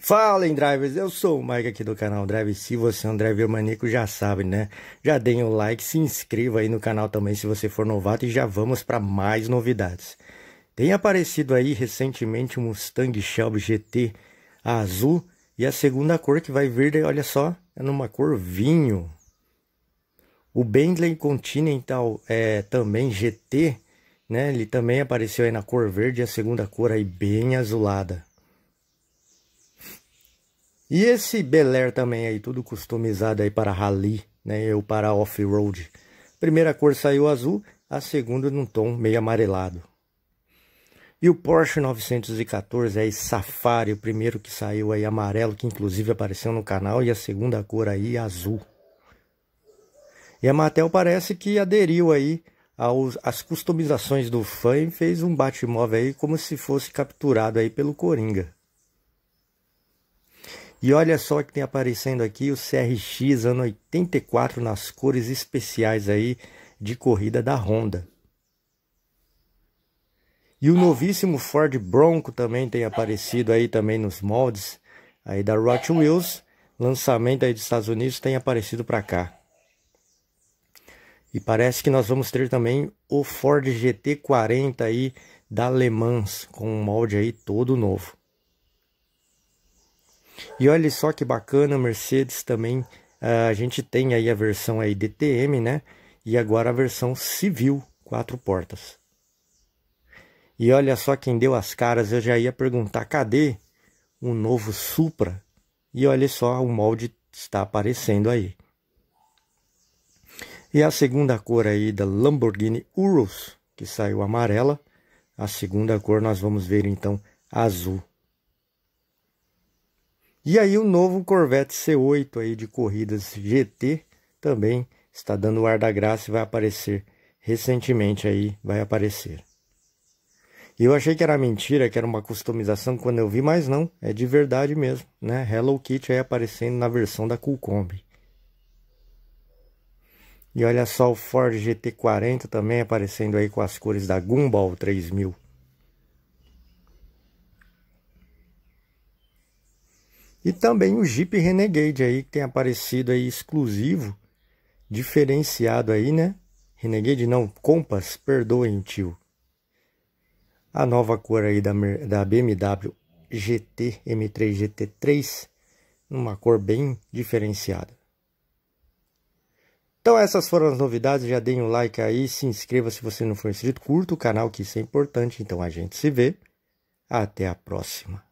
Fala em drivers, eu sou o Mike aqui do canal Drive. Se você é um driver maníaco, já sabe, né? Já deem um o like, se inscreva aí no canal também se você for novato e já vamos para mais novidades. Tem aparecido aí recentemente o Mustang Shelby GT azul e a segunda cor que vai vir, olha só, é numa cor vinho. O Bentley Continental é também GT, né? Ele também apareceu aí na cor verde e a segunda cor aí bem azulada. E esse Bel Air também aí, tudo customizado aí para rally, né? Eu para off-road. Primeira cor saiu azul, a segunda num tom meio amarelado. E o Porsche 914 aí, Safari, o primeiro que saiu aí amarelo, que inclusive apareceu no canal, e a segunda cor aí azul. E a Mattel parece que aderiu aí aos, às customizações do fã e fez um Batmóvel aí como se fosse capturado aí pelo Coringa. E olha só que tem aparecendo aqui o CRX ano 84 nas cores especiais aí de corrida da Honda. E o novíssimo Ford Bronco também tem aparecido aí também nos moldes aí da Rot Wheels, lançamento aí dos Estados Unidos tem aparecido para cá. E parece que nós vamos ter também o Ford GT40 aí da Le Mans com um molde aí todo novo. E olha só que bacana, Mercedes também. Eh, a gente tem aí a versão aí DTM, né? E agora a versão civil, quatro portas. E olha só quem deu as caras, eu já ia perguntar, cadê o novo Supra? E olha só, o molde está aparecendo aí. E a segunda cor aí da Lamborghini Urus, que saiu amarela. A segunda cor nós vamos ver então azul. E aí o novo Corvette C8 aí de corridas GT também está dando o ar da graça e vai aparecer recentemente aí, vai aparecer. E eu achei que era mentira, que era uma customização quando eu vi, mas não, é de verdade mesmo, né? Hello Kitty aí aparecendo na versão da Cool Kombi. E olha só o Ford GT40 também aparecendo aí com as cores da Gumball 3000. E também o Jeep Renegade aí, que tem aparecido aí exclusivo, diferenciado aí, né? Renegade não, Compass, perdoem tio. A nova cor aí da, da BMW GT M3 GT3, numa cor bem diferenciada. Então essas foram as novidades, já deem um like aí, se inscreva se você não for inscrito, curta o canal que isso é importante, então a gente se vê, até a próxima.